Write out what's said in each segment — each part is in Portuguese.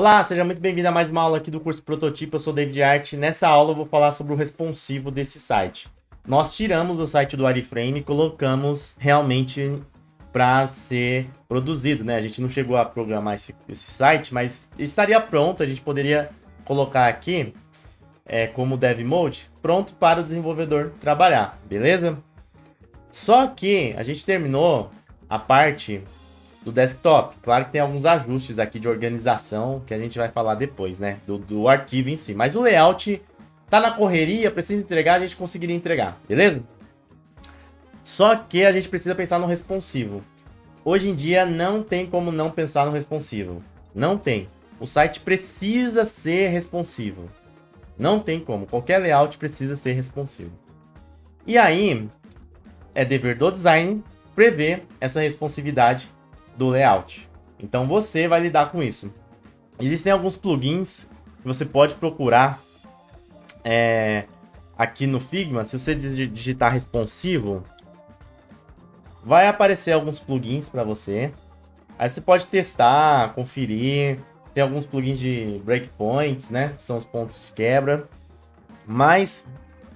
Olá, seja muito bem-vindo a mais uma aula aqui do curso Prototipo. Eu sou David Arte. Nessa aula eu vou falar sobre o responsivo desse site. Nós tiramos o site do Ariframe e colocamos realmente para ser produzido, né? A gente não chegou a programar esse, esse site, mas estaria pronto. A gente poderia colocar aqui é, como dev mode, pronto para o desenvolvedor trabalhar, beleza? Só que a gente terminou a parte do desktop. Claro que tem alguns ajustes aqui de organização que a gente vai falar depois, né? Do, do arquivo em si. Mas o layout tá na correria, precisa entregar, a gente conseguiria entregar, beleza? Só que a gente precisa pensar no responsivo. Hoje em dia não tem como não pensar no responsivo. Não tem. O site precisa ser responsivo. Não tem como. Qualquer layout precisa ser responsivo. E aí, é dever do design prever essa responsividade do layout. Então você vai lidar com isso. Existem alguns plugins que você pode procurar é, aqui no Figma. Se você digitar responsivo, vai aparecer alguns plugins para você. Aí você pode testar, conferir. Tem alguns plugins de breakpoints, né? São os pontos de quebra. Mas,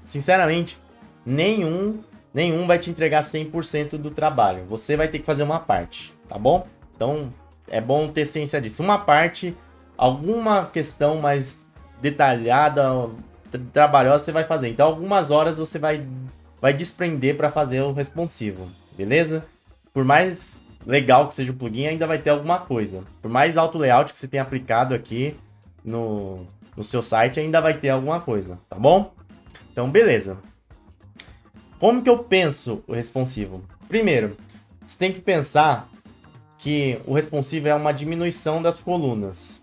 sinceramente, nenhum nenhum vai te entregar 100% do trabalho. Você vai ter que fazer uma parte, tá bom? Então, é bom ter ciência disso. Uma parte, alguma questão mais detalhada, trabalhosa você vai fazer. Então, algumas horas você vai, vai desprender para fazer o responsivo, beleza? Por mais legal que seja o plugin, ainda vai ter alguma coisa. Por mais alto layout que você tenha aplicado aqui no, no seu site, ainda vai ter alguma coisa, tá bom? Então, beleza. Como que eu penso o responsivo? Primeiro, você tem que pensar que o responsivo é uma diminuição das colunas.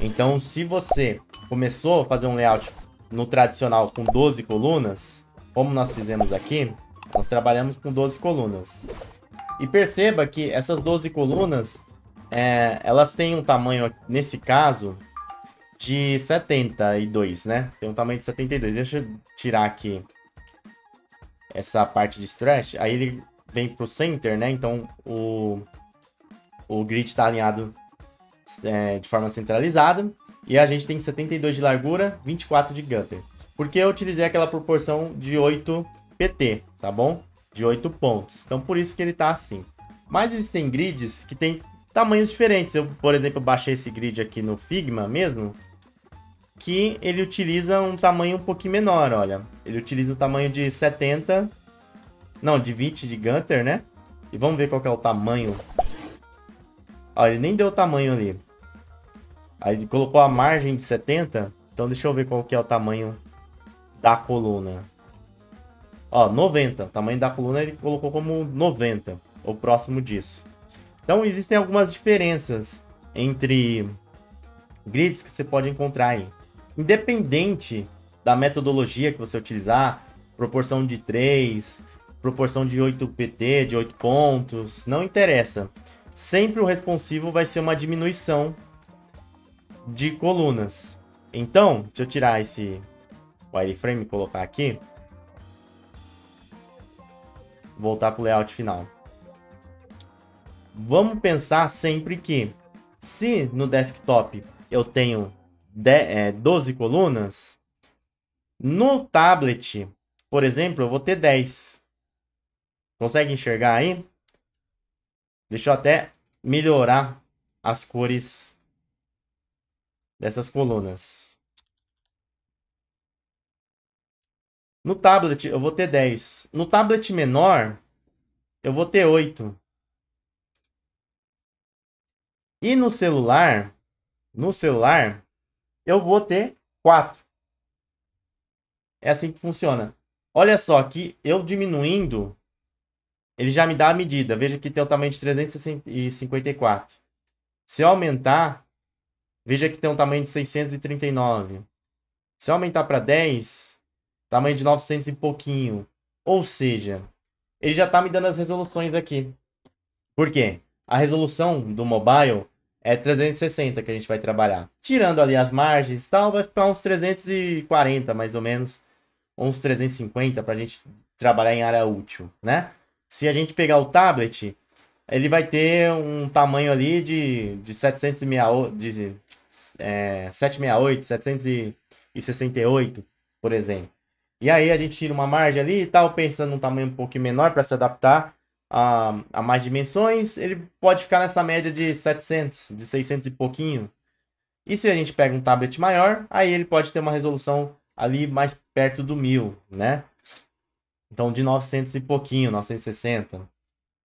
Então, se você começou a fazer um layout no tradicional com 12 colunas, como nós fizemos aqui, nós trabalhamos com 12 colunas. E perceba que essas 12 colunas, é, elas têm um tamanho, nesse caso, de 72, né? Tem um tamanho de 72. Deixa eu tirar aqui essa parte de stretch, aí ele vem pro center, né? Então o, o grid está alinhado é, de forma centralizada. E a gente tem 72 de largura, 24 de gutter. Porque eu utilizei aquela proporção de 8 PT, tá bom? De 8 pontos. Então por isso que ele tá assim. Mas existem grids que tem tamanhos diferentes. Eu, por exemplo, baixei esse grid aqui no Figma mesmo que ele utiliza um tamanho um pouquinho menor, olha. Ele utiliza o um tamanho de 70, não, de 20 de Gunter, né? E vamos ver qual é o tamanho. Olha, ah, ele nem deu o tamanho ali. Aí ele colocou a margem de 70, então deixa eu ver qual que é o tamanho da coluna. Ó, 90, o tamanho da coluna ele colocou como 90, ou próximo disso. Então existem algumas diferenças entre grids que você pode encontrar aí independente da metodologia que você utilizar, proporção de 3, proporção de 8 PT, de 8 pontos, não interessa. Sempre o responsivo vai ser uma diminuição de colunas. Então, deixa eu tirar esse wireframe e colocar aqui. Voltar para o layout final. Vamos pensar sempre que, se no desktop eu tenho de, é, 12 colunas, no tablet, por exemplo, eu vou ter 10. Consegue enxergar aí? Deixa eu até melhorar as cores dessas colunas. No tablet eu vou ter 10. No tablet menor, eu vou ter 8. E no celular, no celular, eu vou ter 4. É assim que funciona. Olha só que eu diminuindo, ele já me dá a medida. Veja que tem o tamanho de 354. Se eu aumentar, veja que tem um tamanho de 639. Se eu aumentar para 10, tamanho de 900 e pouquinho. Ou seja, ele já está me dando as resoluções aqui. Por quê? A resolução do mobile é 360 que a gente vai trabalhar. Tirando ali as margens tal, vai ficar uns 340 mais ou menos, uns 350 para a gente trabalhar em área útil, né? Se a gente pegar o tablet, ele vai ter um tamanho ali de, de 768, de, é, 768, 768, por exemplo. E aí a gente tira uma margem ali e tal, pensando num tamanho um pouquinho menor para se adaptar a, a mais dimensões, ele pode ficar nessa média de 700, de 600 e pouquinho. E se a gente pega um tablet maior, aí ele pode ter uma resolução ali mais perto do 1000, né? Então de 900 e pouquinho, 960.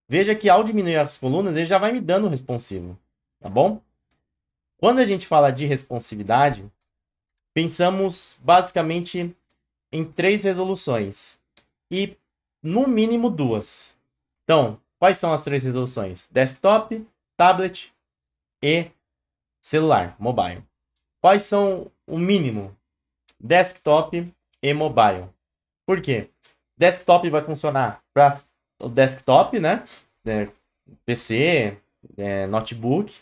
Veja que ao diminuir as colunas, ele já vai me dando o responsivo, tá bom? Quando a gente fala de responsividade, pensamos basicamente em três resoluções e no mínimo duas, então, quais são as três resoluções? Desktop, tablet e celular, mobile. Quais são o mínimo? Desktop e mobile. Por quê? Desktop vai funcionar para o desktop, né? É, PC, é, notebook.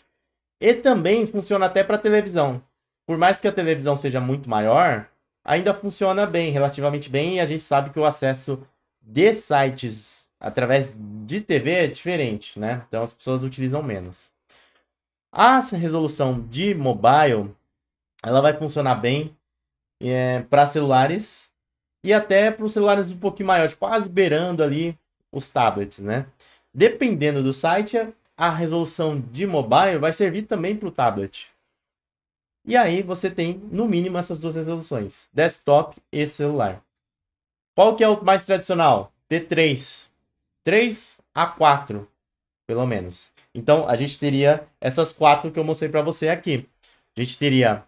E também funciona até para televisão. Por mais que a televisão seja muito maior, ainda funciona bem, relativamente bem, e a gente sabe que o acesso de sites através de TV é diferente, né? Então as pessoas utilizam menos. A resolução de mobile ela vai funcionar bem é, para celulares e até para os celulares um pouquinho maiores, quase beirando ali os tablets, né? Dependendo do site, a resolução de mobile vai servir também para o tablet. E aí você tem, no mínimo, essas duas resoluções, desktop e celular. Qual que é o mais tradicional? T3, 3 a 4, pelo menos. Então, a gente teria essas quatro que eu mostrei para você aqui. A gente teria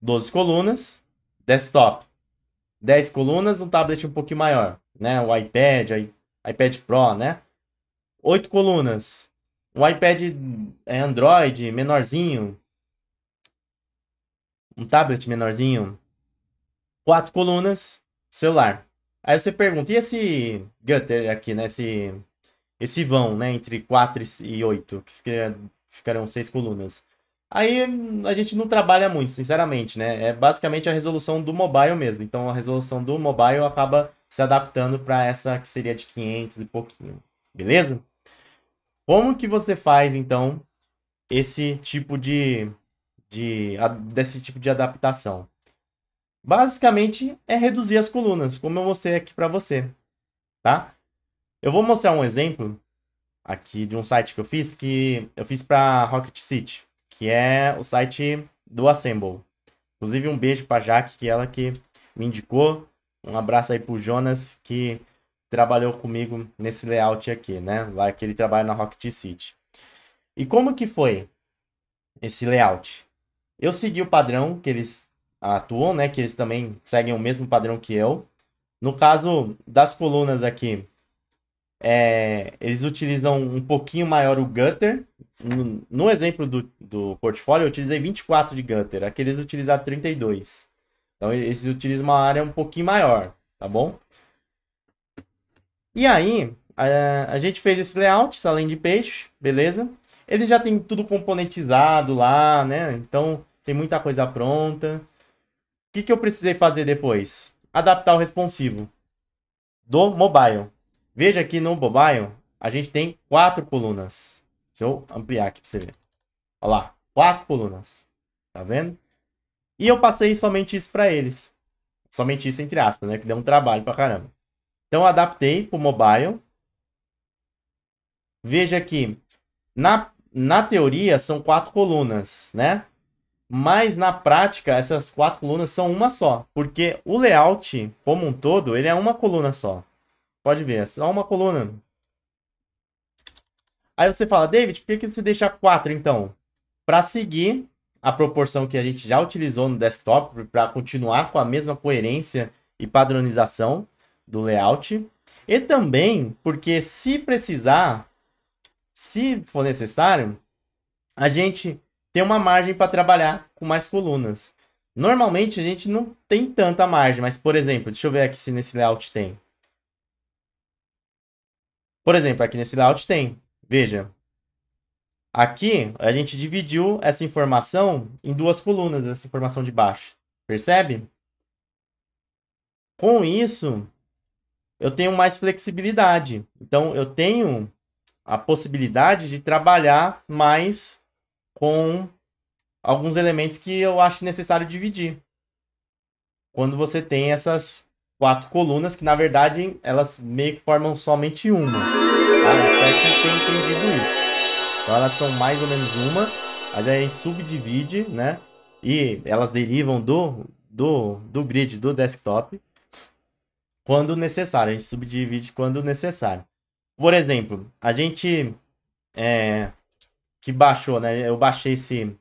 12 colunas, desktop, 10 colunas, um tablet um pouquinho maior, né? O iPad, iPad Pro, né? 8 colunas, um iPad é, Android menorzinho, um tablet menorzinho, 4 colunas, celular. Aí você pergunta, e esse gutter aqui, né? Esse, esse vão, né? Entre 4 e 8, que ficaram ficarão seis colunas. Aí a gente não trabalha muito, sinceramente, né? É basicamente a resolução do mobile mesmo. Então a resolução do mobile acaba se adaptando para essa que seria de 500 e pouquinho. Beleza? Como que você faz, então, esse tipo de, de desse tipo de adaptação? Basicamente é reduzir as colunas, como eu mostrei aqui para você, tá? Eu vou mostrar um exemplo aqui de um site que eu fiz, que eu fiz para Rocket City, que é o site do Assemble. Inclusive um beijo para Jaque, que ela que me indicou. Um abraço aí pro Jonas que trabalhou comigo nesse layout aqui, né? Lá que ele trabalha na Rocket City. E como que foi esse layout? Eu segui o padrão que eles atuam, né? Que eles também seguem o mesmo padrão que eu. No caso das colunas aqui, é, eles utilizam um pouquinho maior o gutter. No, no exemplo do, do portfólio, eu utilizei 24 de gutter. Aqui eles utilizaram 32. Então, eles utilizam uma área um pouquinho maior, tá bom? E aí, a, a gente fez esse layout, essa de peixe, beleza? ele já tem tudo componentizado lá, né? Então, tem muita coisa pronta. O que, que eu precisei fazer depois? Adaptar o responsivo do mobile. Veja que no mobile a gente tem quatro colunas. Deixa eu ampliar aqui para você ver. Olha lá, quatro colunas. Tá vendo? E eu passei somente isso para eles. Somente isso entre aspas, né? Que deu um trabalho para caramba. Então adaptei para o mobile. Veja que na, na teoria são quatro colunas, né? Mas na prática, essas quatro colunas são uma só, porque o layout como um todo, ele é uma coluna só. Pode ver, é só uma coluna. Aí você fala, David, por que, que você deixa quatro então? Para seguir a proporção que a gente já utilizou no desktop, para continuar com a mesma coerência e padronização do layout. E também porque se precisar, se for necessário, a gente tem uma margem para trabalhar com mais colunas. Normalmente a gente não tem tanta margem, mas por exemplo, deixa eu ver aqui se nesse layout tem. Por exemplo, aqui nesse layout tem. Veja. Aqui a gente dividiu essa informação em duas colunas, essa informação de baixo. Percebe? Com isso, eu tenho mais flexibilidade. Então eu tenho a possibilidade de trabalhar mais com alguns elementos que eu acho necessário dividir. Quando você tem essas quatro colunas, que na verdade elas meio que formam somente uma. Ah, espero que vocês tenham entendido isso. Então elas são mais ou menos uma, mas a gente subdivide, né? E elas derivam do, do, do grid, do desktop, quando necessário. A gente subdivide quando necessário. Por exemplo, a gente é, que baixou, né? Eu baixei esse,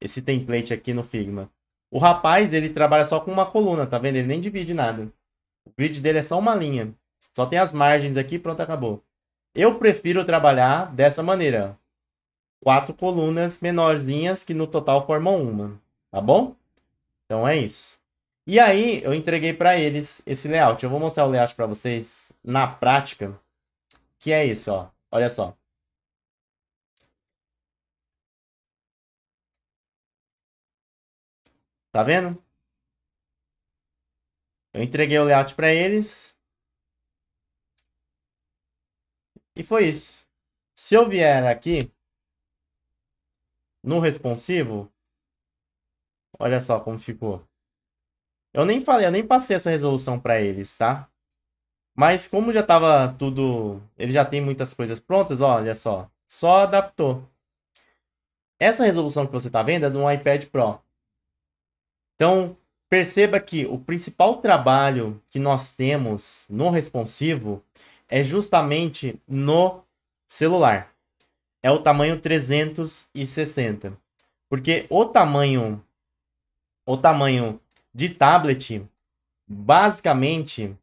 esse template aqui no Figma. O rapaz, ele trabalha só com uma coluna, tá vendo? Ele nem divide nada. O grid dele é só uma linha. Só tem as margens aqui, pronto, acabou. Eu prefiro trabalhar dessa maneira. Quatro colunas menorzinhas que no total formam uma, tá bom? Então é isso. E aí, eu entreguei para eles esse layout. Eu vou mostrar o layout para vocês na prática, que é isso, ó. Olha só. Tá vendo? Eu entreguei o layout para eles. E foi isso. Se eu vier aqui no responsivo, olha só como ficou. Eu nem falei, eu nem passei essa resolução para eles, tá? Mas como já tava tudo, ele já tem muitas coisas prontas, olha só, só adaptou. Essa resolução que você tá vendo é do iPad Pro. Então, perceba que o principal trabalho que nós temos no responsivo é justamente no celular. É o tamanho 360. Porque o tamanho o tamanho de tablet, basicamente,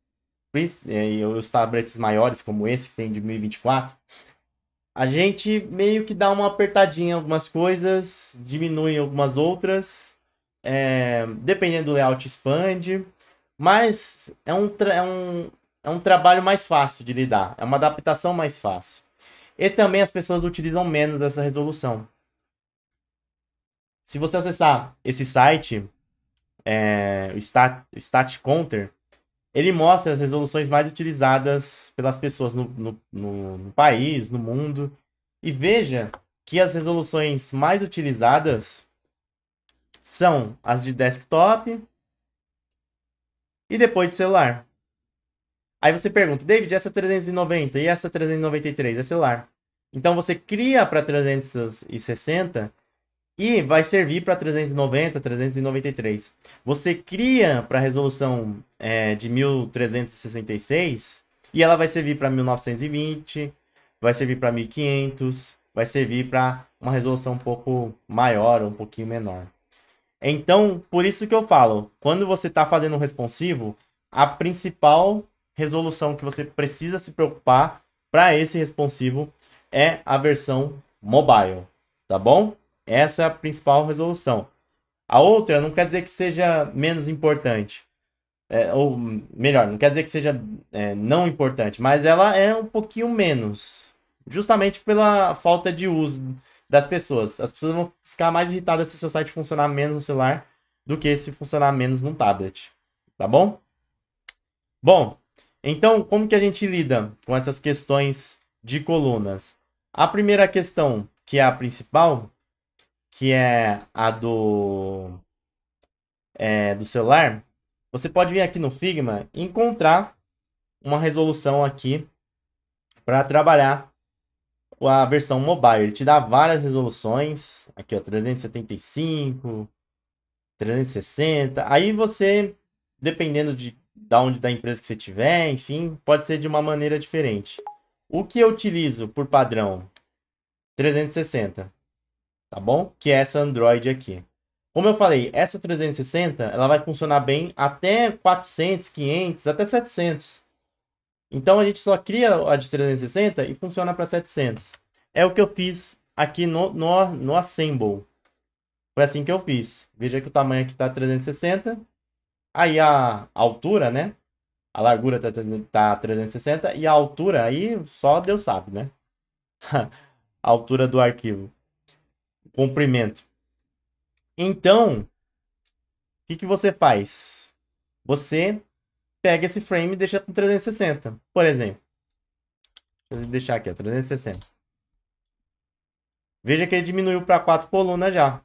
é, os tablets maiores como esse que tem de 1024, a gente meio que dá uma apertadinha em algumas coisas, diminui algumas outras, é, dependendo do layout, expande. Mas é um, é, um, é um trabalho mais fácil de lidar. É uma adaptação mais fácil. E também as pessoas utilizam menos essa resolução. Se você acessar esse site, é, o Stat, Stat Counter, ele mostra as resoluções mais utilizadas pelas pessoas no, no, no, no país, no mundo. E veja que as resoluções mais utilizadas são as de desktop e depois de celular. Aí você pergunta, David, essa 390 e essa 393 é celular. Então você cria para 360 e vai servir para 390, 393. Você cria para a resolução é, de 1366 e ela vai servir para 1920, vai servir para 1500, vai servir para uma resolução um pouco maior, um pouquinho menor. Então, por isso que eu falo, quando você está fazendo um responsivo, a principal resolução que você precisa se preocupar para esse responsivo é a versão mobile, tá bom? Essa é a principal resolução. A outra não quer dizer que seja menos importante, é, ou melhor, não quer dizer que seja é, não importante, mas ela é um pouquinho menos, justamente pela falta de uso das pessoas. As pessoas vão ficar mais irritadas se seu site funcionar menos no celular do que se funcionar menos num tablet. Tá bom? Bom, então como que a gente lida com essas questões de colunas? A primeira questão, que é a principal, que é a do, é, do celular, você pode vir aqui no Figma e encontrar uma resolução aqui para trabalhar a versão mobile. Ele te dá várias resoluções. Aqui, ó, 375, 360. Aí você, dependendo de, de onde da empresa que você tiver, enfim, pode ser de uma maneira diferente. O que eu utilizo por padrão? 360. Tá bom? Que é essa Android aqui. Como eu falei, essa 360, ela vai funcionar bem até 400, 500, até 700. Então a gente só cria a de 360 e funciona para 700. É o que eu fiz aqui no, no, no Assemble. Foi assim que eu fiz. Veja que o tamanho aqui está 360. Aí a altura, né? A largura está tá 360 tá e a altura aí só Deus sabe, né? a altura do arquivo. O comprimento. Então, o que, que você faz? Você pega esse frame e deixa com 360, por exemplo. Deixa eu deixar aqui, ó, 360. Veja que ele diminuiu para 4 colunas já.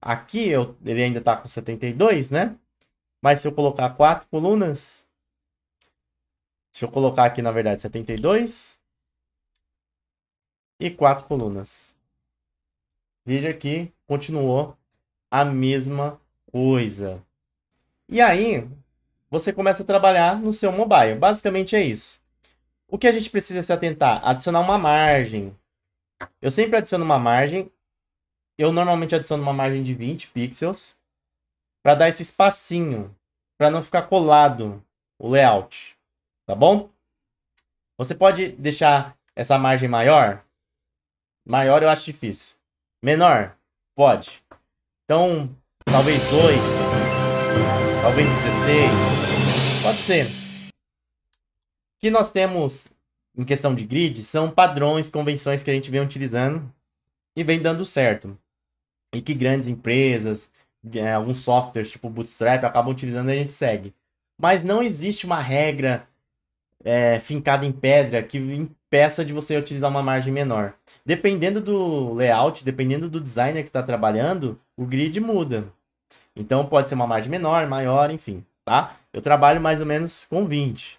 Aqui eu, ele ainda está com 72, né? Mas se eu colocar 4 colunas... Deixa eu colocar aqui, na verdade, 72. E 4 colunas. Veja que continuou a mesma coisa. E aí, você começa a trabalhar no seu mobile. Basicamente é isso. O que a gente precisa se atentar? Adicionar uma margem. Eu sempre adiciono uma margem. Eu normalmente adiciono uma margem de 20 pixels para dar esse espacinho, para não ficar colado o layout, tá bom? Você pode deixar essa margem maior? Maior eu acho difícil. Menor? Pode. Então, talvez 8 talvez 16, pode ser. O que nós temos em questão de grid são padrões, convenções que a gente vem utilizando e vem dando certo. E que grandes empresas, eh, alguns softwares tipo Bootstrap acabam utilizando e a gente segue. Mas não existe uma regra é, fincada em pedra que impeça de você utilizar uma margem menor. Dependendo do layout, dependendo do designer que está trabalhando, o grid muda. Então pode ser uma margem menor, maior, enfim, tá? Eu trabalho mais ou menos com 20.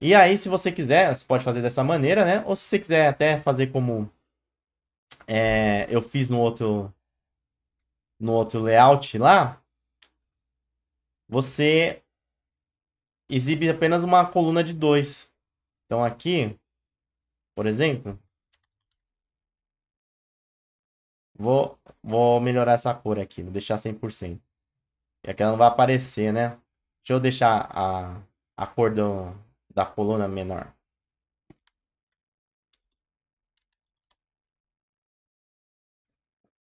E aí, se você quiser, você pode fazer dessa maneira, né? Ou se você quiser até fazer como é, eu fiz no outro, no outro layout lá, você exibe apenas uma coluna de 2. Então aqui, por exemplo, Vou, vou melhorar essa cor aqui, vou deixar 100%. É e aquela não vai aparecer, né? Deixa eu deixar a, a cor do, da coluna menor.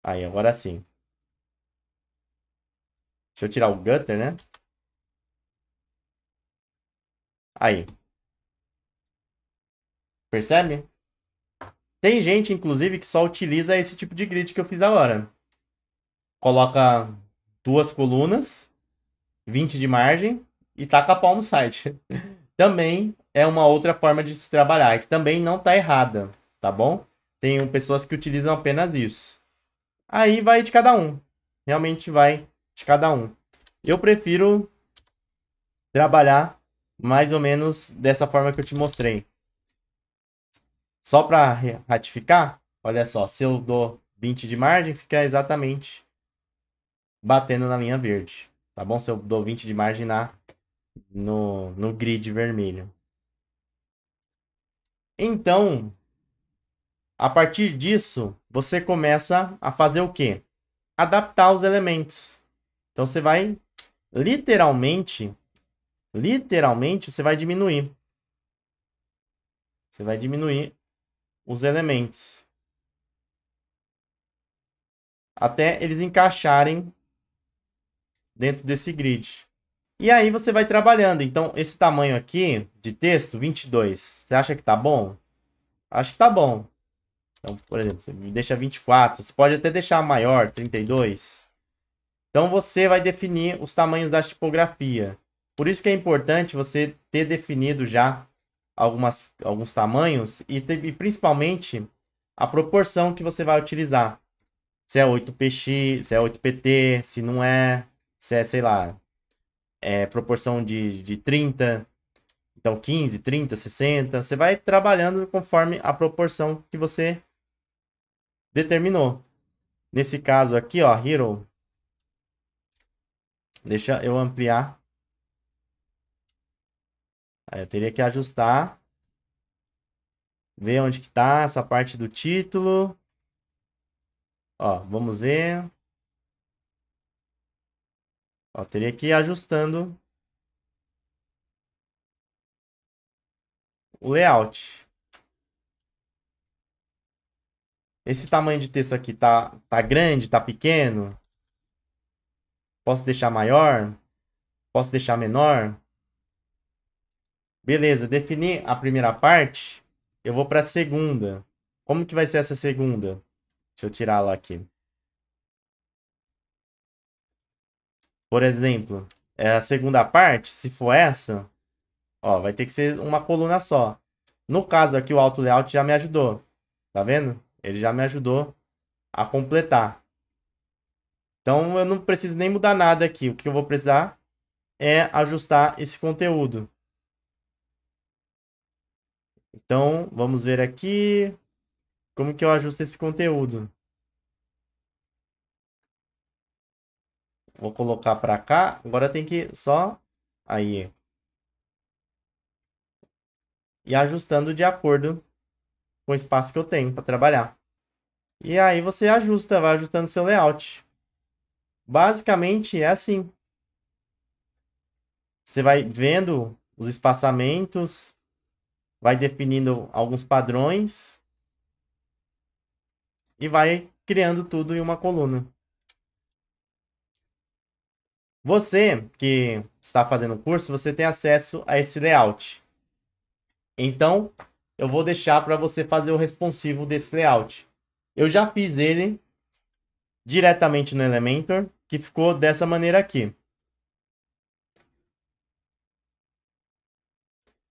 Aí, agora sim. Deixa eu tirar o gutter, né? Aí. Percebe? Tem gente, inclusive, que só utiliza esse tipo de grid que eu fiz agora. Coloca duas colunas, 20 de margem e taca a pau no site. Uhum. também é uma outra forma de se trabalhar, que também não está errada, tá bom? Tem pessoas que utilizam apenas isso. Aí vai de cada um. Realmente vai de cada um. Eu prefiro trabalhar mais ou menos dessa forma que eu te mostrei. Só para ratificar, olha só, se eu dou 20 de margem, fica exatamente batendo na linha verde, tá bom? Se eu dou 20 de margem na, no, no grid vermelho. Então, a partir disso, você começa a fazer o quê? Adaptar os elementos. Então você vai literalmente, literalmente você vai diminuir. Você vai diminuir os elementos. Até eles encaixarem dentro desse grid. E aí você vai trabalhando. Então, esse tamanho aqui de texto, 22, você acha que tá bom? Acho que tá bom. Então, por exemplo, você deixa 24. Você pode até deixar maior, 32. Então, você vai definir os tamanhos da tipografia. Por isso que é importante você ter definido já algumas, alguns tamanhos e, ter, e principalmente a proporção que você vai utilizar. Se é 8px, se é 8pt, se não é se é, sei lá, é, proporção de, de 30, então 15, 30, 60. Você vai trabalhando conforme a proporção que você determinou. Nesse caso aqui, ó, hero. Deixa eu ampliar. Aí eu teria que ajustar. Ver onde que tá essa parte do título. Ó, vamos ver. Ó, teria que ir ajustando o layout. Esse tamanho de texto aqui tá, tá grande, tá pequeno? Posso deixar maior? Posso deixar menor? Beleza, defini a primeira parte. Eu vou para a segunda. Como que vai ser essa segunda? Deixa eu tirá-la aqui. Por exemplo, é a segunda parte, se for essa, ó, vai ter que ser uma coluna só. No caso aqui, o auto layout já me ajudou. Tá vendo? Ele já me ajudou a completar. Então, eu não preciso nem mudar nada aqui. O que eu vou precisar é ajustar esse conteúdo. Então, vamos ver aqui como que eu ajusto esse conteúdo. Vou colocar para cá. Agora tem que só... Aí. E ajustando de acordo com o espaço que eu tenho para trabalhar. E aí você ajusta, vai ajustando seu layout. Basicamente é assim. Você vai vendo os espaçamentos, vai definindo alguns padrões e vai criando tudo em uma coluna. Você que está fazendo o curso, você tem acesso a esse layout. Então, eu vou deixar para você fazer o responsivo desse layout. Eu já fiz ele diretamente no Elementor, que ficou dessa maneira aqui.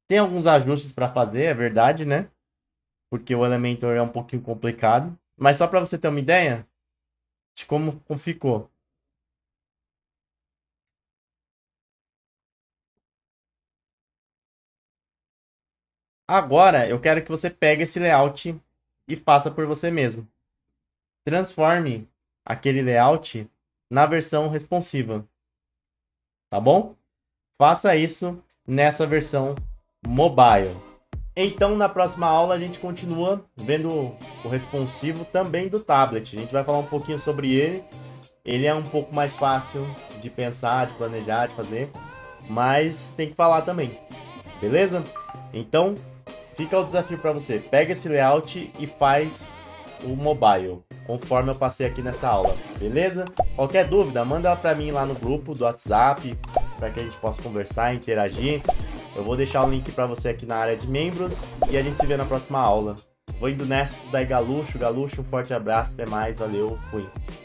Tem alguns ajustes para fazer, é verdade, né? Porque o Elementor é um pouquinho complicado. Mas só para você ter uma ideia de como ficou. Agora eu quero que você pegue esse layout e faça por você mesmo. Transforme aquele layout na versão responsiva. Tá bom? Faça isso nessa versão mobile. Então, na próxima aula, a gente continua vendo o responsivo também do tablet. A gente vai falar um pouquinho sobre ele. Ele é um pouco mais fácil de pensar, de planejar, de fazer, mas tem que falar também, beleza? Então, Fica o desafio para você. Pega esse layout e faz o mobile, conforme eu passei aqui nessa aula, beleza? Qualquer dúvida, manda ela para mim lá no grupo do WhatsApp, para que a gente possa conversar, interagir. Eu vou deixar o link para você aqui na área de membros e a gente se vê na próxima aula. Vou indo nessa, daí Galuxo, Galuxo, um forte abraço, até mais, valeu, fui.